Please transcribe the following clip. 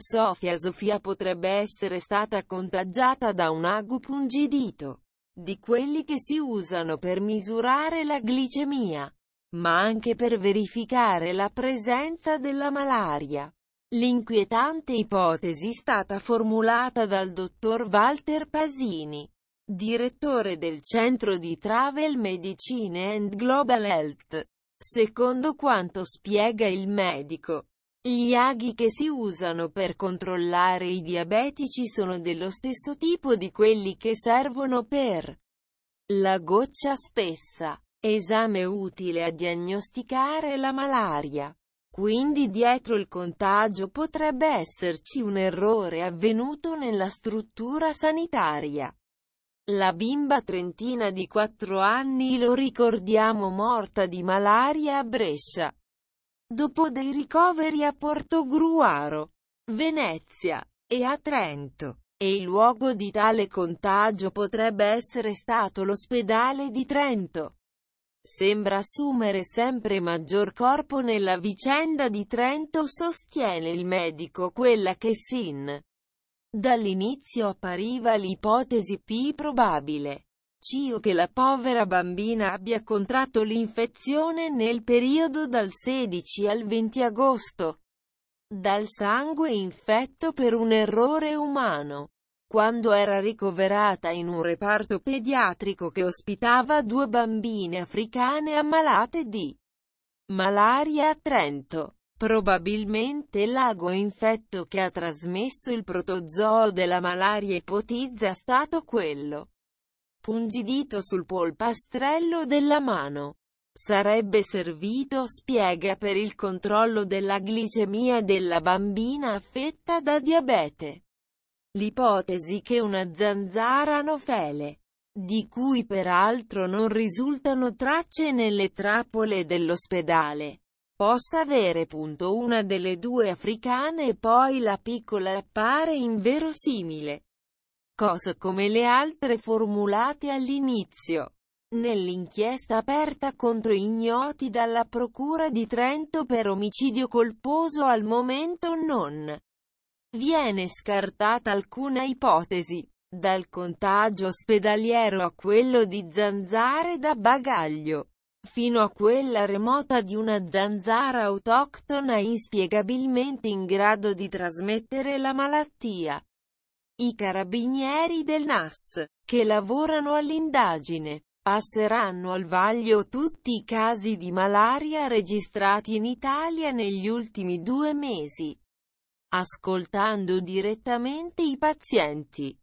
Sofia Sofia potrebbe essere stata contagiata da un agupungidito, di quelli che si usano per misurare la glicemia, ma anche per verificare la presenza della malaria. L'inquietante ipotesi è stata formulata dal dottor Walter Pasini, direttore del Centro di Travel Medicine and Global Health, secondo quanto spiega il medico. Gli aghi che si usano per controllare i diabetici sono dello stesso tipo di quelli che servono per la goccia spessa. Esame utile a diagnosticare la malaria. Quindi dietro il contagio potrebbe esserci un errore avvenuto nella struttura sanitaria. La bimba trentina di 4 anni lo ricordiamo morta di malaria a Brescia. Dopo dei ricoveri a Portogruaro, Venezia e a Trento, e il luogo di tale contagio potrebbe essere stato l'ospedale di Trento. Sembra assumere sempre maggior corpo nella vicenda di Trento sostiene il medico quella che sin Dall'inizio appariva l'ipotesi più probabile. Cio che la povera bambina abbia contratto l'infezione nel periodo dal 16 al 20 agosto dal sangue infetto per un errore umano. Quando era ricoverata in un reparto pediatrico che ospitava due bambine africane ammalate di malaria a Trento. Probabilmente l'ago infetto che ha trasmesso il protozoo della malaria ipotizza stato quello spungidito sul polpastrello della mano. Sarebbe servito, spiega, per il controllo della glicemia della bambina affetta da diabete. L'ipotesi che una zanzara nofele, di cui peraltro non risultano tracce nelle trappole dell'ospedale, possa avere punto una delle due africane e poi la piccola appare inverosimile cosa come le altre formulate all'inizio. Nell'inchiesta aperta contro ignoti dalla Procura di Trento per omicidio colposo al momento non viene scartata alcuna ipotesi, dal contagio ospedaliero a quello di zanzare da bagaglio, fino a quella remota di una zanzara autoctona inspiegabilmente in grado di trasmettere la malattia. I carabinieri del NAS, che lavorano all'indagine, passeranno al vaglio tutti i casi di malaria registrati in Italia negli ultimi due mesi, ascoltando direttamente i pazienti.